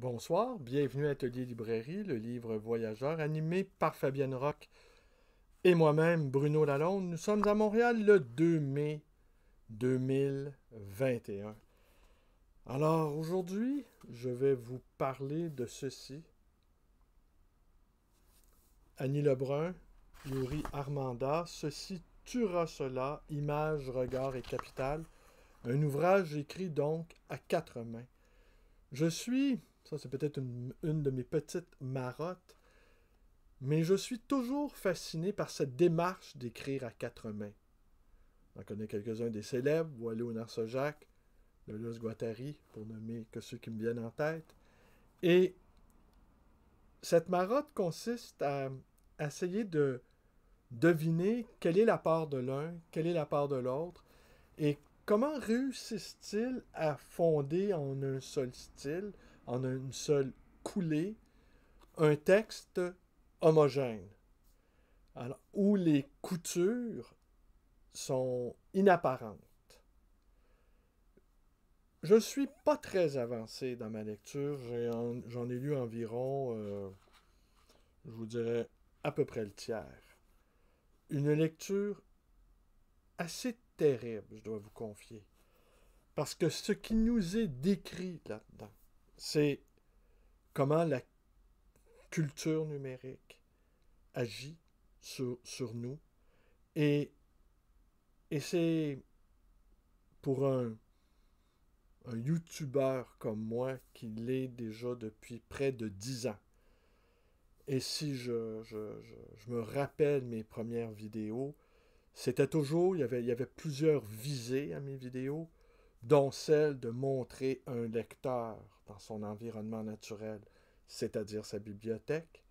Bonsoir, bienvenue à Atelier Librairie, le livre voyageur animé par Fabienne Rock et moi-même, Bruno Lalonde. Nous sommes à Montréal le 2 mai 2021. Alors aujourd'hui, je vais vous parler de ceci. Annie Lebrun, Yuri Armanda, ceci tuera cela, images, regard et capital. Un ouvrage écrit donc à quatre mains. Je suis ça, c'est peut-être une, de mes petites marottes. Mais je suis toujours fasciné par cette démarche d'écrire à quatre mains. On connaît quelques-uns des célèbres, Léonard le Deleuze Guattari, pour nommer que ceux qui me viennent en tête. Et cette marotte consiste à essayer de deviner quelle est la part de l'un, quelle est la part de l'autre, et comment réussissent-ils à fonder en un seul style en une seule coulée un texte homogène, où les coutures sont inapparentes. Je ne suis pas très avancé dans ma lecture. J'en ai, lu environ, euh, je vous dirais, à peu près le tiers. Une lecture assez terrible, je dois vous confier. Parce que ce qui nous est décrit là-dedans, c'est comment la culture numérique agit sur, nous. Et, c'est pour un, un YouTuber comme moi qui l'est déjà depuis près de dix ans. Et si je, me rappelle mes premières vidéos, c'était toujours, il y, avait, il y avait plusieurs visées à mes vidéos, dont celle de montrer un lecteur dans son environnement naturel, c'est-à-dire sa bibliothèque,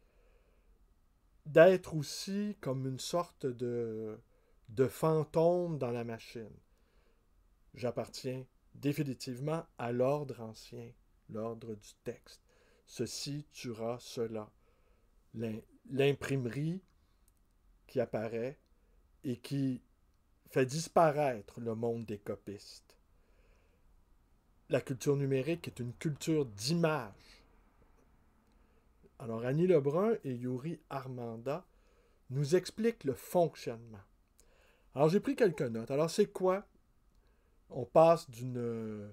d'être aussi comme une sorte de, de fantôme dans la machine. J'appartiens définitivement à l'ordre ancien, l'ordre du texte. Ceci tuera cela. L'imprimerie qui apparaît et qui fait disparaître le monde des copistes la culture numérique est une culture d'image. Alors Annie Lebrun et Yuri Armanda nous expliquent le fonctionnement. Alors j'ai pris quelques notes. Alors c'est quoi On passe d'une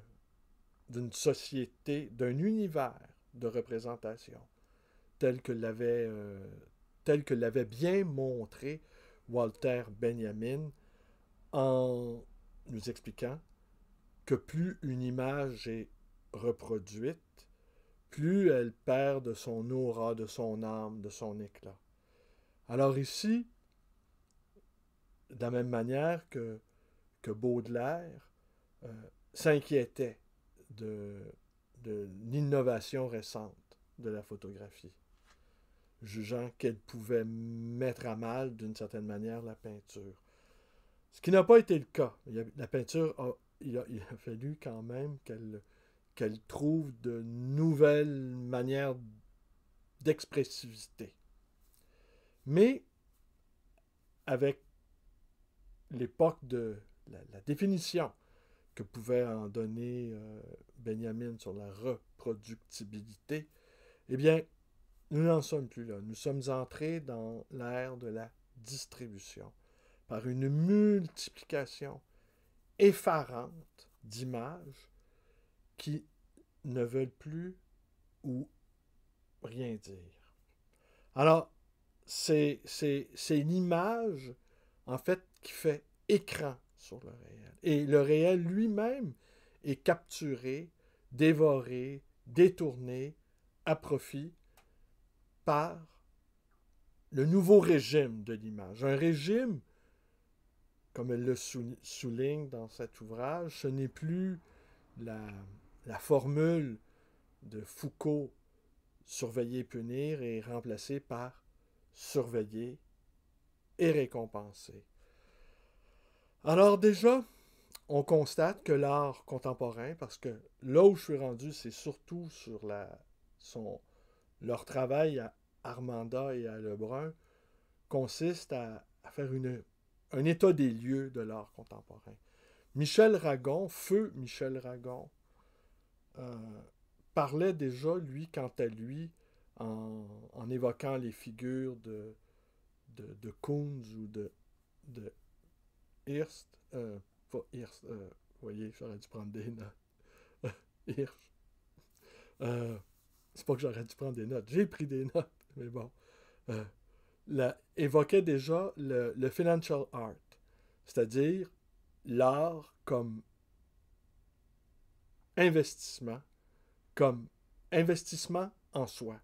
d'une société, d'un univers de représentation tel que l'avait euh, tel que l'avait bien montré Walter Benjamin en nous expliquant que plus une image est reproduite, plus elle perd de son aura, de son âme, de son éclat. Alors ici, de la même manière que, Baudelaire euh, s'inquiétait de, de l'innovation récente de la photographie, jugeant qu'elle pouvait mettre à mal d'une certaine manière la peinture. Ce qui n'a pas été le cas. La peinture a il a, fallu quand même qu'elle trouve de nouvelles manières d'expressivité. Mais avec l'époque de la, définition que pouvait en donner euh, Benjamin sur la reproductibilité, eh bien, nous n'en sommes plus là. Nous sommes entrés dans l'ère de la distribution par une multiplication effarante d'images qui ne veulent plus ou rien dire. Alors, c'est une image, en fait, qui fait écran sur le réel. Et le réel lui-même est capturé, dévoré, détourné à profit par le nouveau régime de l'image. Un régime comme elle le souligne dans cet ouvrage, ce n'est plus la, formule de Foucault surveiller, punir et remplacer par surveiller et récompenser. Alors déjà, on constate que l'art contemporain, parce que là où je suis rendu, c'est surtout sur leur travail à Armanda et à Lebrun, consiste à faire une un état des lieux de l'art contemporain. Michel Ragon, feu Michel Ragon, euh, parlait déjà, lui, quant à lui, en, évoquant les figures de, de, Kunz ou de, de Hirst. Euh, pas euh, voyez, j'aurais dû prendre des notes. Hirsch. c'est pas que j'aurais dû prendre des notes, j'ai pris des notes, mais bon évoquait déjà le, financial art, c'est-à-dire l'art comme investissement, comme investissement en soi.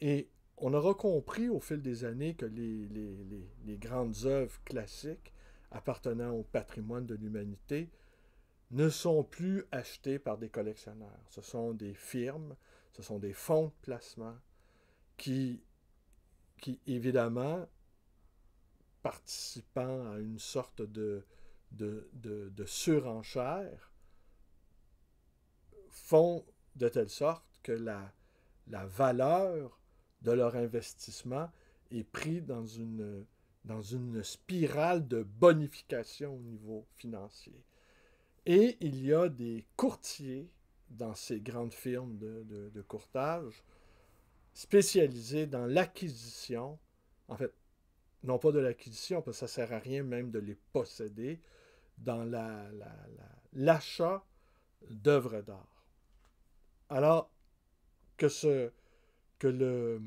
Et on aura compris au fil des années que les, les grandes œuvres classiques appartenant au patrimoine de l'humanité ne sont plus achetées par des collectionneurs. Ce sont des firmes, ce sont des fonds de placement qui qui, évidemment, participant à une sorte de, surenchère, font de telle sorte que la, valeur de leur investissement est prise dans une, spirale de bonification au niveau financier. Et il y a des courtiers dans ces grandes firmes de courtage spécialisé dans l'acquisition, en fait, non pas de l'acquisition, parce que ça ne sert à rien même de les posséder, dans l'achat la, d'œuvres d'art. Alors que, ce, que, le,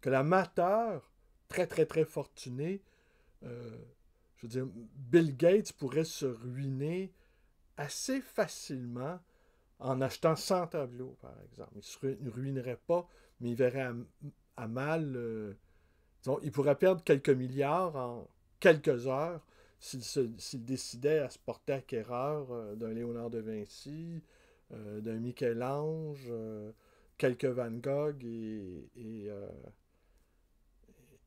que l'amateur très, très, très fortuné, euh, je veux dire, Bill Gates pourrait se ruiner assez facilement en achetant 100 tableaux, par exemple. Il ne se ruinerait pas mais il verrait à, mal. Euh, il pourrait perdre quelques milliards en quelques heures s'il décidait à se porter acquéreur euh, d'un Léonard de Vinci, euh, d'un Michel-Ange, quelques Van Gogh et,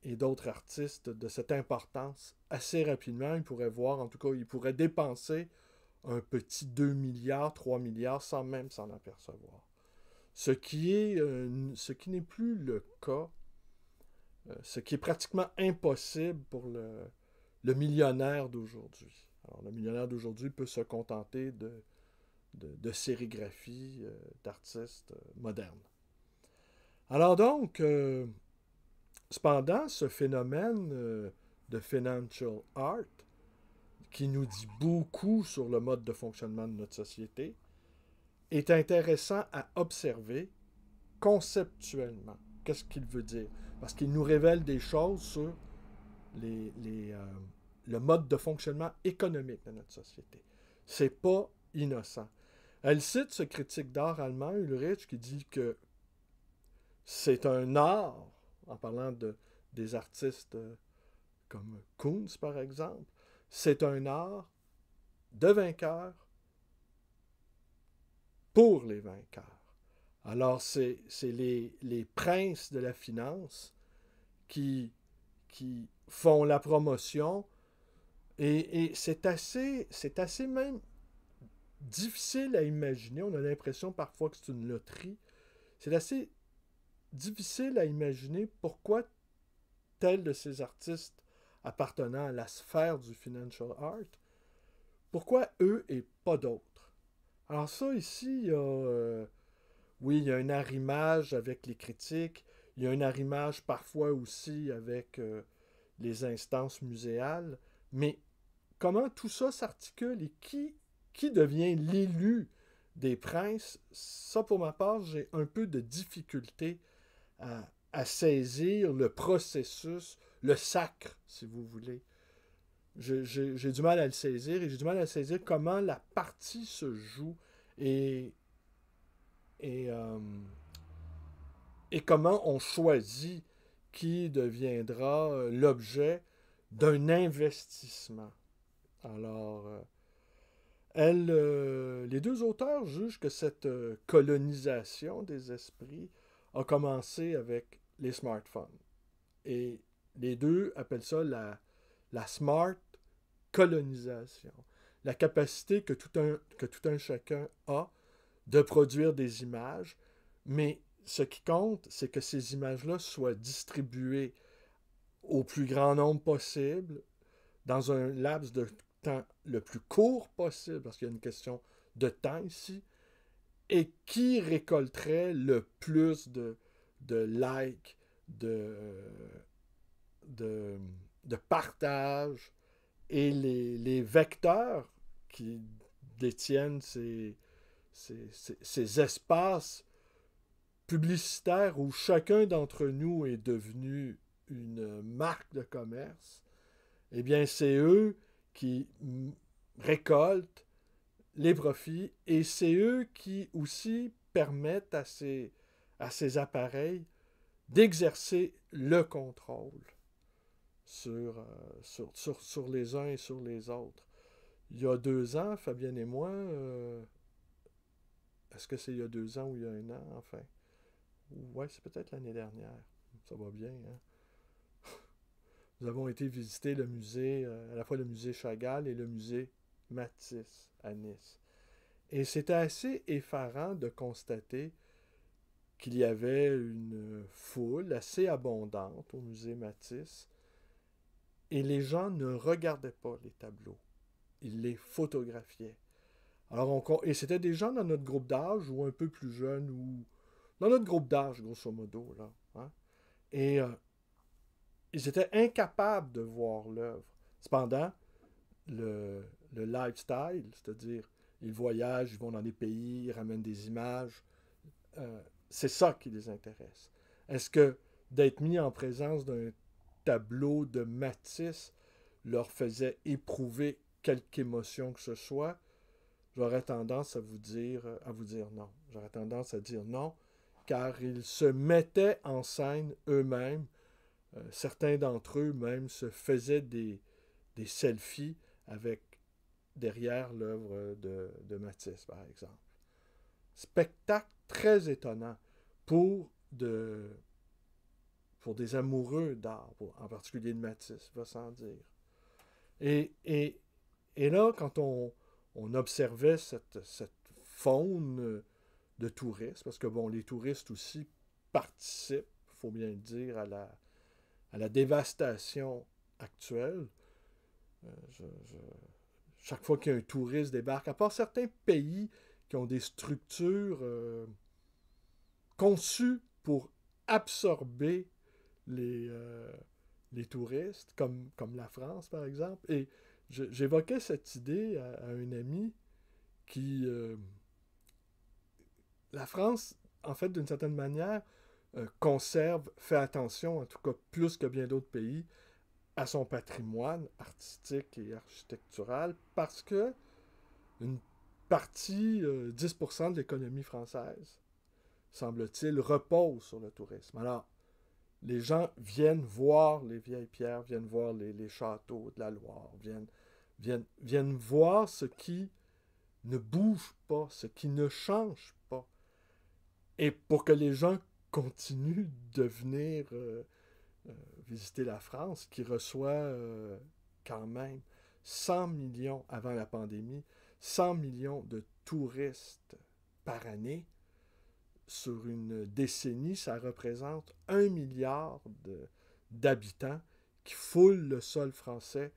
et d'autres artistes de cette importance. Assez rapidement, il pourrait voir, en tout cas, il pourrait dépenser un petit 2 milliards, 3 milliards sans même s'en apercevoir. Euh, ce qui n'est plus le cas, euh, ce qui est pratiquement impossible pour le, millionnaire d'aujourd'hui. Alors, le millionnaire d'aujourd'hui peut se contenter de, de, euh, d'artistes modernes. Alors donc, cependant, ce phénomène de financial art, qui nous dit beaucoup sur le mode de fonctionnement de notre société, est intéressant à observer conceptuellement. Qu'est-ce qu'il veut dire? Parce qu'il nous révèle des choses sur les, euh, le mode de fonctionnement économique de notre société. C'est pas innocent. Elle cite ce critique d'art allemand, Ulrich, qui dit que c'est un art, en parlant de, des artistes euh, comme Kunz par exemple, c'est un art de vainqueur pour les vainqueurs. Alors, c'est les, les, princes de la finance qui, qui font la promotion et, et c'est assez, assez même difficile à imaginer. On a l'impression parfois que c'est une loterie. C'est assez difficile à imaginer pourquoi tel de ces artistes appartenant à la sphère du financial art, pourquoi eux et pas d'autres. Alors ça, ici, euh, oui, il y a un arrimage avec les critiques, il y a un arrimage parfois aussi avec euh, les instances muséales, mais comment tout ça s'articule et qui, qui devient l'élu des princes, ça pour ma part, j'ai un peu de difficulté à saisir le processus, le sacre, si vous voulez, j'ai du mal à le saisir et j'ai du mal à saisir comment la partie se joue et, et, euh, comment on choisit qui deviendra euh, l'objet d'un investissement. Alors, euh, elle, les deux auteurs jugent que cette colonisation des esprits a commencé avec les smartphones. Et les deux appellent ça la la smart colonisation, la capacité que tout un, que tout un chacun a de produire des images, mais ce qui compte, c'est que ces images-là soient distribuées au plus grand nombre possible, dans un laps de temps le plus court possible, parce qu'il y a une question de temps ici, et qui récolterait le plus de, de likes, de, de de partage et les, vecteurs qui détiennent ces, espaces publicitaires où chacun d'entre nous est devenu une marque de commerce, eh bien, c'est eux qui récoltent les profits et c'est eux qui aussi permettent à à ces appareils d'exercer le contrôle euh, sur, sur, les uns et sur les autres. Il y a deux ans, Fabienne et moi, euh, est-ce que c'est il y a deux ans ou il y a un an, enfin? Ouais, c'est peut-être l'année dernière. Ça va bien, hein? Nous avons été visiter le musée, euh, à la fois le musée Chagall et le musée Matisse à Nice. Et c'était assez effarant de constater qu'il y avait une foule assez abondante au musée Matisse et les gens ne regardaient pas les tableaux, ils les photographiaient. Alors on, et c'était des gens dans notre groupe d'âge ou un peu plus jeunes ou dans notre groupe d'âge grosso modo là. Hein. Et euh, ils étaient incapables de voir l'œuvre. Cependant, le, lifestyle, c'est-à-dire ils voyagent, ils vont dans des pays, ils ramènent des images, euh, c'est ça qui les intéresse. Est-ce que d'être mis en présence d'un tableau de Matisse leur faisait éprouver quelque émotion que ce soit, j'aurais tendance à vous dire, à vous dire non. J'aurais tendance à dire non, car ils se mettaient en scène eux-mêmes. Euh, certains d'entre eux même se faisaient des, selfies avec derrière l'œuvre de, de Matisse, par exemple. Spectacle très étonnant pour de, pour des amoureux d'art, en particulier de Matisse, va sans dire. Et, là, quand on, observait cette, faune de touristes, parce que bon, les touristes aussi participent, il faut bien le dire, à la, à la dévastation actuelle. Euh, chaque fois qu'un touriste débarque, à part certains pays qui ont des structures euh, conçues pour absorber les, euh, les touristes, comme, la France, par exemple. Et j'évoquais cette idée à, un ami qui... Euh, la France, en fait, d'une certaine manière, euh, conserve, fait attention, en tout cas plus que bien d'autres pays, à son patrimoine artistique et architectural, parce que une partie, 10% de l'économie française, semble-t-il, repose sur le tourisme. Alors, les gens viennent voir les vieilles pierres, viennent voir les, châteaux de la Loire, viennent, voir ce qui ne bouge pas, ce qui ne change pas. Et pour que les gens continuent de venir euh, euh, visiter la France, qui reçoit euh, quand même 100 millions avant la pandémie, 100 millions de touristes par année, sur une décennie, ça représente un milliard d'habitants qui foulent le sol français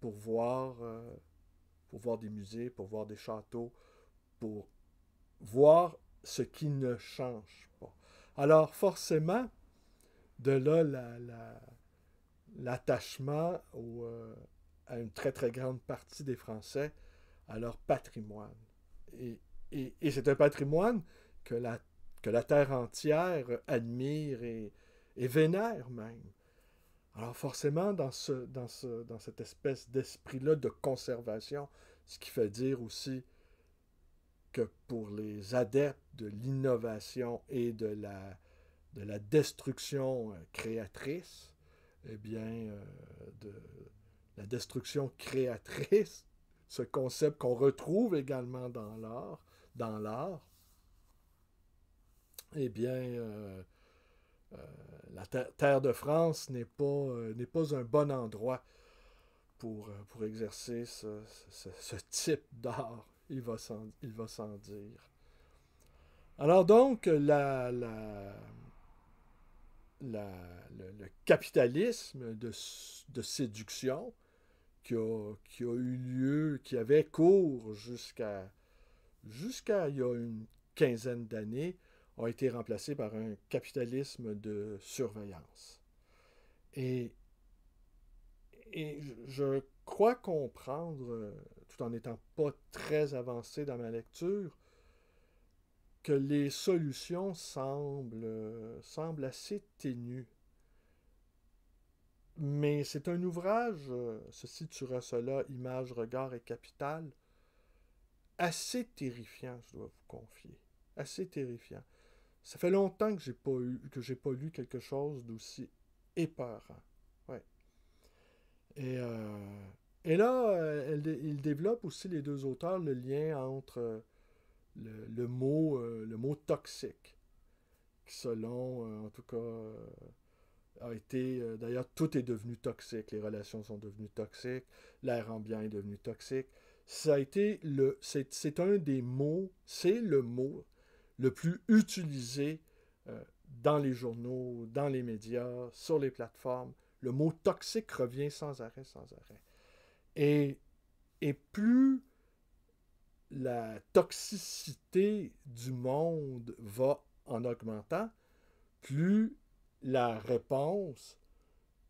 pour voir, euh, pour voir des musées, pour voir des châteaux, pour voir ce qui ne change pas. Alors forcément, de là l'attachement la, euh, à une très très grande partie des Français à leur patrimoine. et c'est un patrimoine que la que la terre entière admire et, vénère même. Alors forcément, dans, cette espèce d'esprit-là de conservation, ce qui fait dire aussi que pour les adeptes de l'innovation et de la, destruction euh, créatrice, eh bien, euh, de la destruction créatrice, ce concept qu'on retrouve également dans l'art, dans l'art, eh bien, euh, euh, la terre de France euh, n'est pas, un bon endroit pour, exercer ce, type d'art, il va s'en dire. Alors donc, le, capitalisme de, séduction qui a, eu lieu, qui avait cours jusqu'à jusqu'à il y a une quinzaine d'années, a été remplacé par un capitalisme de surveillance. Et, et je crois comprendre, euh, tout en n'étant pas très avancé dans ma lecture, que les solutions semblent, euh, semblent assez ténues. Mais c'est un ouvrage, ceci euh, tueras cela, image, regard et capital, assez terrifiant, je dois vous confier. Assez terrifiant. Ça fait longtemps que j'ai pas que j'ai pas lu quelque chose d'aussi épeurant. Euh, et, là, euh, il développe aussi les deux auteurs le lien entre euh, le, mot, le mot toxique, qui selon, en tout cas a été. D'ailleurs, tout est devenu toxique. Les relations sont devenues toxiques. L'air ambiant est devenu toxique. Ça a été le. C'est un des mots. C'est le mot le plus utilisé euh, dans les journaux, dans les médias, sur les plateformes. Le mot toxique revient sans arrêt, sans arrêt. Et, et plus la toxicité du monde va en augmentant, plus la réponse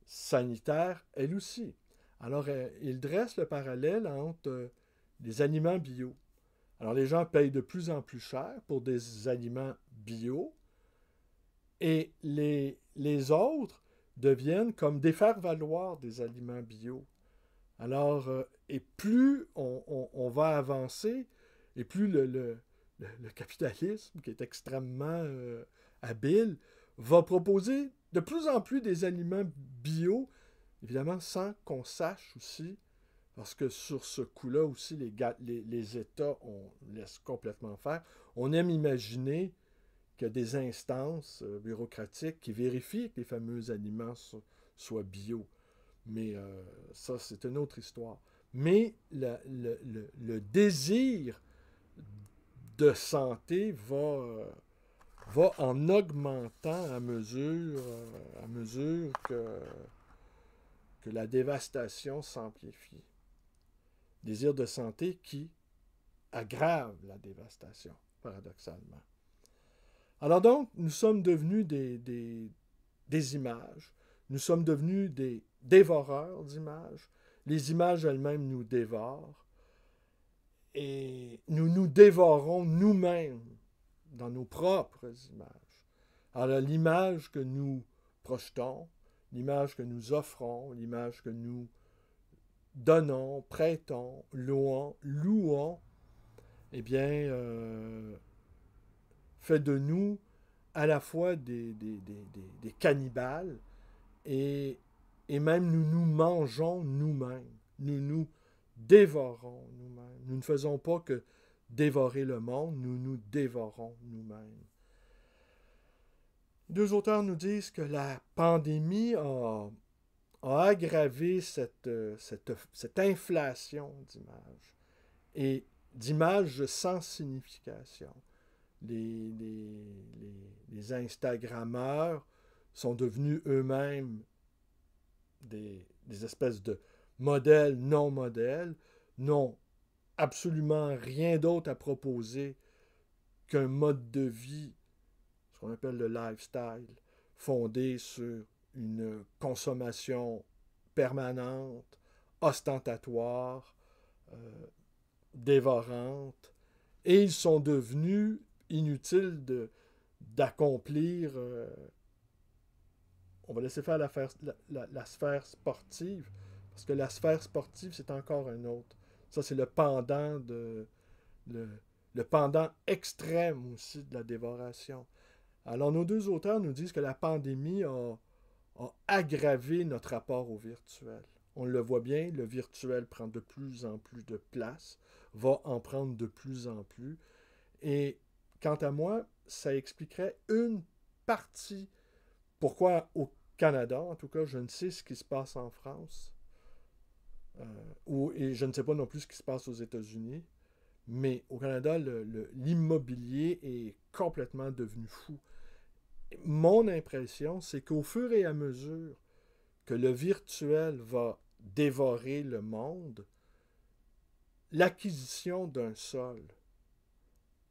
sanitaire, elle aussi. Alors, euh, il dresse le parallèle entre euh, les aliments bio, alors les gens payent de plus en plus cher pour des aliments bio et les, autres deviennent comme des faire-valoir des aliments bio. Alors, euh, et plus on, va avancer, et plus le, capitalisme, qui est extrêmement euh, habile, va proposer de plus en plus des aliments bio, évidemment sans qu'on sache aussi parce que sur ce coup-là aussi, les, États, on laisse complètement faire. On aime imaginer que des instances euh, bureaucratiques qui vérifient que les fameux aliments soient bio. Mais euh, ça, c'est une autre histoire. Mais le, le, désir de santé va, euh, va en augmentant à mesure, à mesure que, que la dévastation s'amplifie désir de santé qui aggrave la dévastation, paradoxalement. Alors donc, nous sommes devenus des, des, des images, nous sommes devenus des dévoreurs d'images, les images elles-mêmes nous dévorent, et nous nous dévorons nous-mêmes dans nos propres images. Alors l'image que nous projetons, l'image que nous offrons, l'image que nous donnant, prêtant, louant, louant, eh bien, euh, fait de nous à la fois des, des, cannibales et, et, même nous nous mangeons nous-mêmes, nous nous dévorons nous-mêmes. Nous ne faisons pas que dévorer le monde, nous nous dévorons nous-mêmes. Deux auteurs nous disent que la pandémie a a aggravé cette, euh, cette, inflation d'images et d'images sans signification. Les, les, les, Instagrammeurs sont devenus eux-mêmes des, des, espèces de modèles, non-modèles, n'ont absolument rien d'autre à proposer qu'un mode de vie, ce qu'on appelle le lifestyle, fondé sur une consommation permanente, ostentatoire, euh, dévorante, et ils sont devenus inutiles d'accomplir, de, d'accomplir. Euh, on va laisser faire la, sphère sportive, parce que la sphère sportive, c'est encore un autre. Ça, c'est le pendant de... Le, le pendant extrême aussi de la dévoration. Alors nos deux auteurs nous disent que la pandémie a a aggravé notre rapport au virtuel. On le voit bien, le virtuel prend de plus en plus de place, va en prendre de plus en plus. Et quant à moi, ça expliquerait une partie pourquoi au Canada, en tout cas, je ne sais ce qui se passe en France, euh, ou, et je ne sais pas non plus ce qui se passe aux États-Unis, mais au Canada, l'immobilier est complètement devenu fou mon impression, c'est qu'au fur et à mesure que le virtuel va dévorer le monde, l'acquisition d'un sol,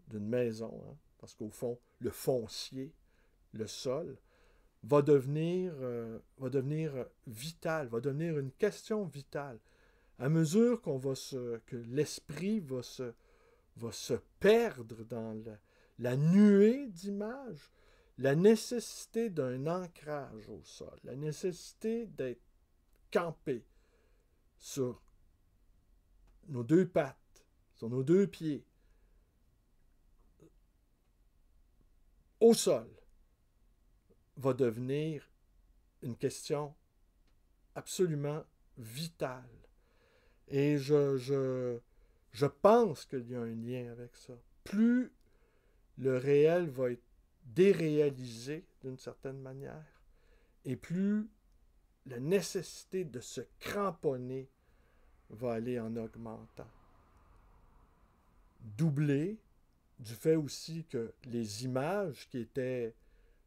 d'une maison, hein, parce qu'au fond, le foncier, le sol, va devenir, euh, va devenir vital, va devenir une question vitale. À mesure qu'on va que l'esprit va se, perdre dans la nuée d'images, la nécessité d'un ancrage au sol, la nécessité d'être campé sur nos deux pattes, sur nos deux pieds, au sol, va devenir une question absolument vitale. Et je, je, pense qu'il y a un lien avec ça. Plus le réel va être déréalisé d'une certaine manière, et plus la nécessité de se cramponner va aller en augmentant. Doublé du fait aussi que les images qui étaient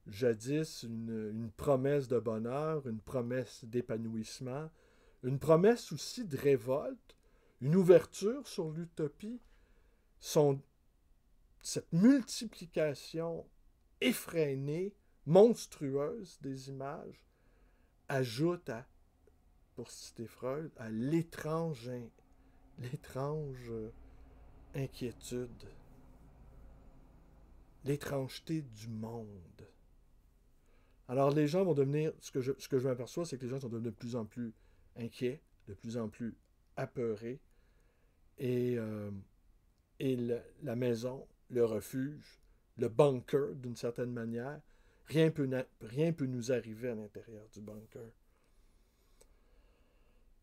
jadis une, promesse de bonheur, une promesse d'épanouissement, une promesse aussi de révolte, une ouverture sur l'utopie, sont cette multiplication effrénée, monstrueuse des images, ajoute à, pour citer Freud, à l'étrange, l'étrange euh, inquiétude, l'étrangeté du monde. Alors les gens vont devenir, ce que je, que je m'aperçois, c'est que les gens sont de plus en plus inquiets, de plus en plus apeurés, et, euh, la maison, le refuge, le bunker d'une certaine manière. Rien peut, rien peut nous arriver à l'intérieur du bunker.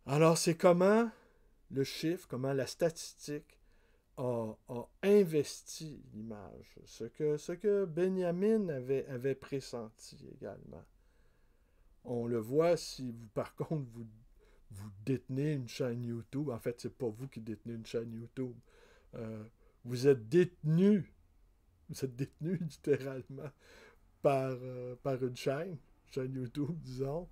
Alors c'est comment le chiffre, comment la statistique a, investi l'image, ce que, ce que Benjamin avait, avait pressenti également. On le voit si vous, par contre, vous, vous détenez une chaîne YouTube. En fait, ce n'est pas vous qui détenez une chaîne YouTube. Euh, vous êtes détenu vous êtes détenu littéralement par, euh, par une chaîne, chaîne YouTube, disons,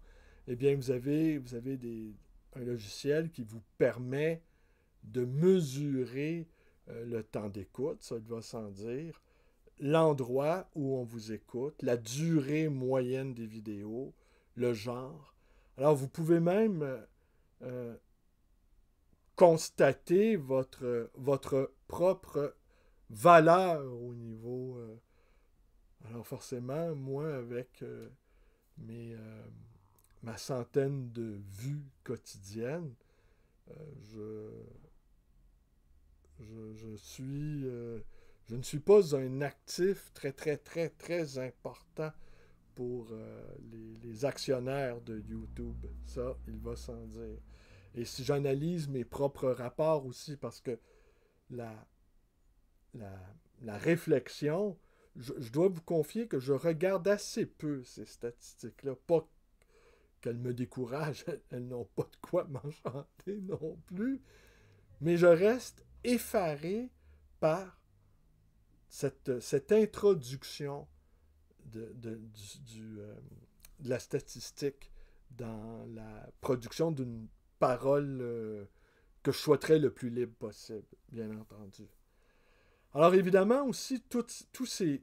eh bien, vous avez, vous avez des, un logiciel qui vous permet de mesurer euh, le temps d'écoute, ça il va sans dire, l'endroit où on vous écoute, la durée moyenne des vidéos, le genre. Alors, vous pouvez même euh, constater votre, votre propre valeur au niveau. Euh, alors forcément, moi, avec euh, mes, euh, ma centaine de vues quotidiennes, je, je, suis. je ne suis pas un actif très, très, très, très important pour les, les, actionnaires de YouTube. Ça, il va sans dire. Et si j'analyse mes propres rapports aussi, parce que la, la, réflexion, je, dois vous confier que je regarde assez peu ces statistiques-là. Pas qu'elles me découragent, elles n'ont pas de quoi m'enchanter non plus, mais je reste effaré par cette, introduction euh, de, la statistique dans la production d'une parole euh, que je souhaiterais le plus libre possible, bien entendu. Alors évidemment aussi, toutes, ces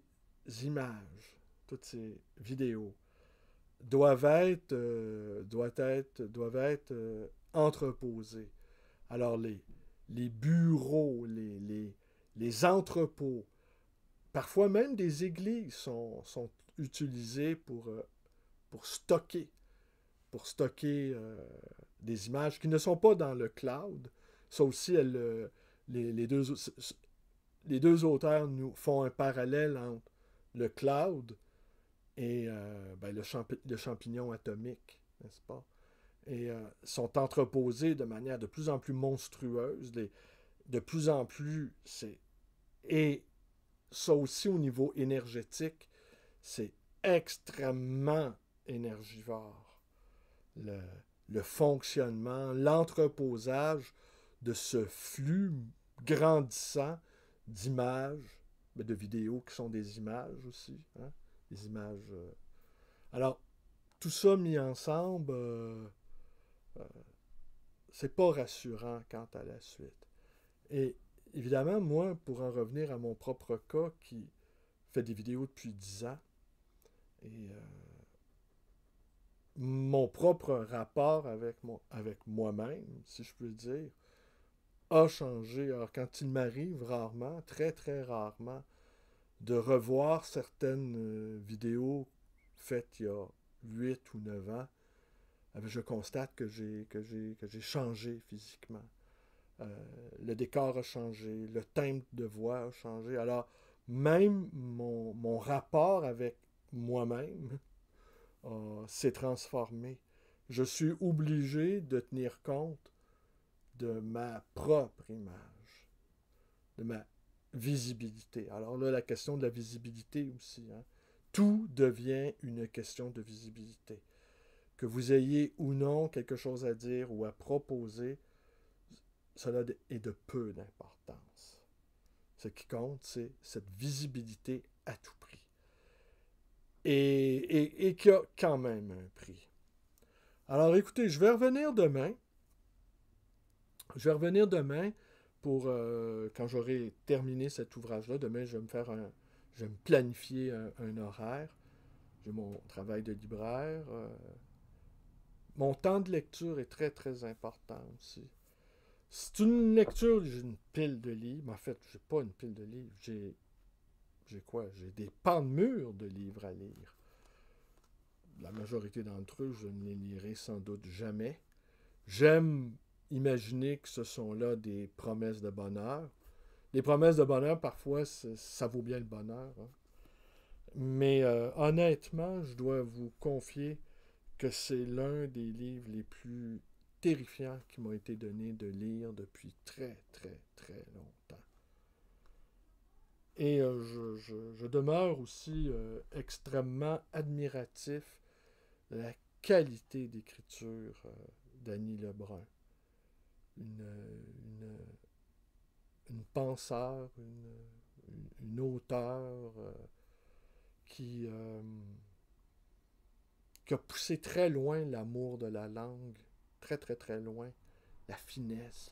images, toutes ces vidéos doivent être, euh, être, doivent être euh, entreposées. Alors les, les bureaux, les, les, entrepôts, parfois même des églises sont, sont utilisés pour, euh, pour stocker, pour stocker des images qui ne sont pas dans le cloud. Ça aussi, les, les deux les deux auteurs nous font un parallèle entre le cloud et euh, ben, le, champignon atomique, n'est-ce pas? Et euh, sont entreposés de manière de plus en plus monstrueuse, de plus en plus. Et ça aussi au niveau énergétique, c'est extrêmement énergivore. le fonctionnement, l'entreposage de ce flux grandissant d'images, mais de vidéos qui sont des images aussi. Hein, des images. Euh. Alors, tout ça mis ensemble, euh, euh, c'est pas rassurant quant à la suite. Et évidemment, moi, pour en revenir à mon propre cas qui fait des vidéos depuis dix ans, et mon propre rapport avec, avec moi-même, si je peux dire, a changé. Alors, quand il m'arrive rarement, très très rarement, de revoir certaines euh, vidéos faites il y a 8 ou 9 ans, eh je constate que j'ai, j'ai, changé physiquement. Euh, le décor a changé, le timbre de voix a changé. Alors, même mon, rapport avec moi-même s'est transformé. Je suis obligé de tenir compte de ma propre image, de ma visibilité. Alors là, la question de la visibilité aussi. Hein. Tout devient une question de visibilité. Que vous ayez ou non quelque chose à dire ou à proposer, cela est de peu d'importance. Ce qui compte, c'est cette visibilité à tout prix. Et, et qui a quand même un prix. Alors écoutez, je vais revenir demain. Je vais revenir demain pour, euh, quand j'aurai terminé cet ouvrage-là, demain, je vais me faire un, je vais me planifier un, horaire. J'ai mon travail de libraire. Euh. mon temps de lecture est très, très important aussi. C'est une lecture, j'ai une pile de livres. en fait, j'ai pas une pile de livres. J'ai, j'ai quoi? J'ai des pans de murs de livres à lire. La majorité d'entre eux, je ne les lirai sans doute jamais. J'aime Imaginez que ce sont là des promesses de bonheur. Les promesses de bonheur, parfois, ça vaut bien le bonheur. Hein. Mais euh, honnêtement, je dois vous confier que c'est l'un des livres les plus terrifiants qui m'ont été donnés de lire depuis très, très, très longtemps. Et euh, je, demeure aussi euh, extrêmement admiratif de la qualité d'écriture d'Annie Lebrun une, penseur, une, une euh, euh, qui, a poussé très loin l'amour de la langue, très très très loin, la finesse,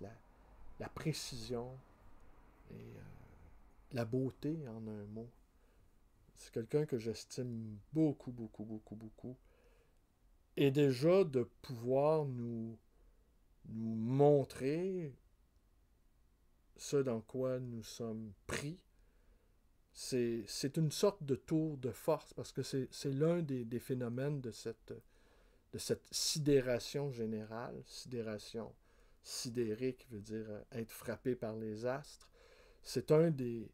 la, précision et euh, la beauté en un mot. C'est quelqu'un que j'estime beaucoup, beaucoup, beaucoup, beaucoup. Et déjà de pouvoir nous, nous montrer ce dans quoi nous sommes pris. C'est une sorte de tour de force, parce que c'est l'un des, phénomènes de cette, de cette sidération générale, sidération sidérique, veut dire être frappé par les astres. C'est un, des,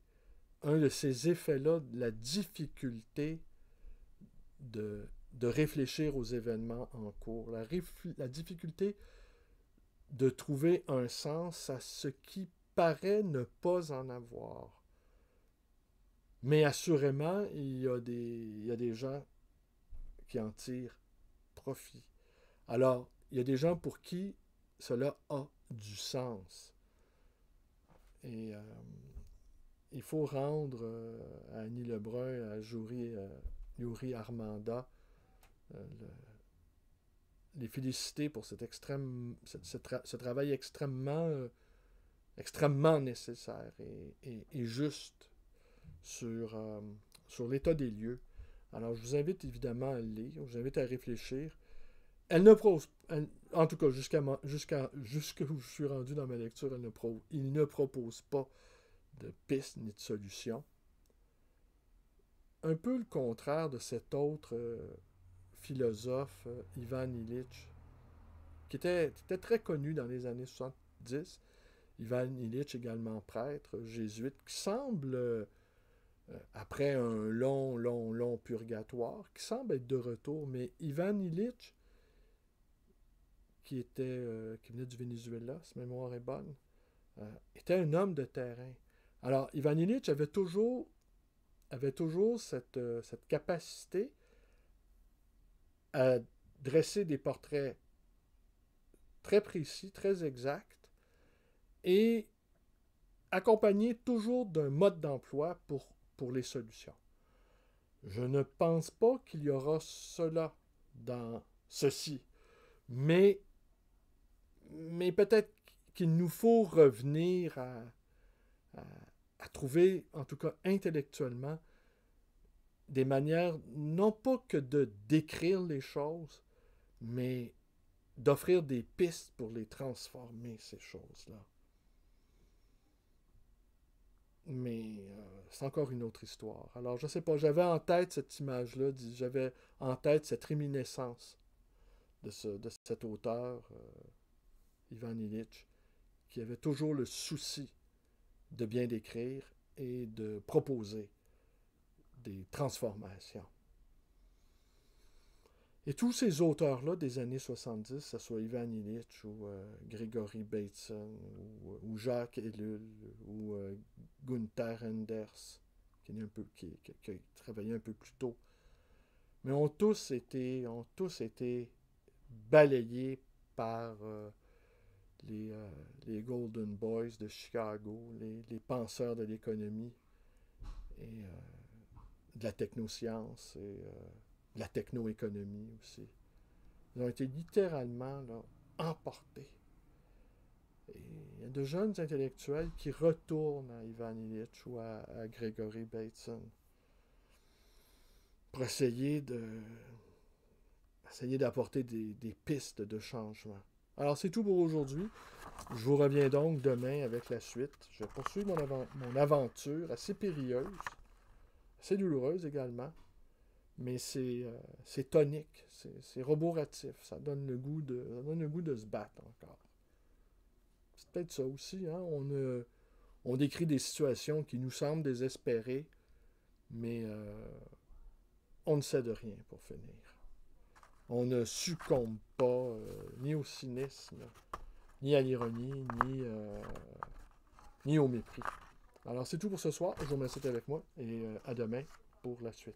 un de ces effets-là, la difficulté de, réfléchir aux événements en cours, la, la difficulté de trouver un sens à ce qui paraît ne pas en avoir. Mais assurément, il y a des, des gens qui en tirent profit. Alors, il y a des gens pour qui cela a du sens. Et euh, il faut rendre euh, à Annie Lebrun, à Jury euh, Armanda, le, les féliciter pour cet extrême, ce, travail extrêmement, euh, extrêmement nécessaire et, juste euh, sur, l'état des lieux. Alors, je vous invite évidemment à lire, je vous invite à réfléchir. Elle ne en tout cas jusqu'à jusqu'à jusqu'à où je suis rendu dans ma lecture, elle il ne propose pas de piste ni de solution. Un peu le contraire de cet autre. Euh, philosophe euh, Ivan Illich, qui était, très connu dans les années 70. Ivan Illich, également prêtre jésuite, qui semble, euh, après un long, long, long purgatoire, qui semble être de retour. Mais Ivan Illich, qui, était, euh, qui venait du Venezuela, si mémoire est bonne, était un homme de terrain. Alors, Ivan Illich avait toujours, avait toujours cette, cette capacité à dresser des portraits très précis, très exacts, et accompagnés toujours d'un mode d'emploi pour, pour les solutions. Je ne pense pas qu'il y aura cela dans ceci, mais, mais peut-être qu'il nous faut revenir à, à trouver, en tout cas intellectuellement, des manières, non pas que de décrire les choses, mais d'offrir des pistes pour les transformer, ces choses-là. Mais euh, c'est encore une autre histoire. Alors, je sais pas, j'avais en tête cette image-là, j'avais en tête cette réminiscence de, cet auteur, euh, Ivan Illich, qui avait toujours le souci de bien décrire et de proposer des transformations. Et tous ces auteurs-là des années 70, que ce soit Ivan Illich ou euh, Grégory Gregory Bateson euh, ou, Jacques Ellul ou euh, Gunther Enders, qui, est un peu, qui, qui, un peu plus tôt, mais ont tous été, ont tous été balayés par les, les, Golden Boys de Chicago, les, les penseurs de l'économie. Et de la technoscience et euh, de la technoéconomie aussi. Ils ont été littéralement emportés. Et il y a de jeunes intellectuels qui retournent à Ivan Illich ou à, Gregory Bateson pour essayer de essayer d'apporter des, pistes de changement. Alors c'est tout pour aujourd'hui. Je vous reviens donc demain avec la suite. Je poursuis mon, mon aventure assez périlleuse c'est douloureux également, mais c'est euh, tonique, c'est roboratif, ça donne, le goût de, le goût de se battre encore. C'est peut-être ça aussi, hein? on, euh, on décrit des situations qui nous semblent désespérées, mais euh, on ne sait de rien pour finir. On ne succombe pas ni au cynisme, ni à l'ironie, ni, ni au mépris. Alors, c'est tout pour ce soir. Je vous remercie d'être avec moi et euh, à demain pour la suite.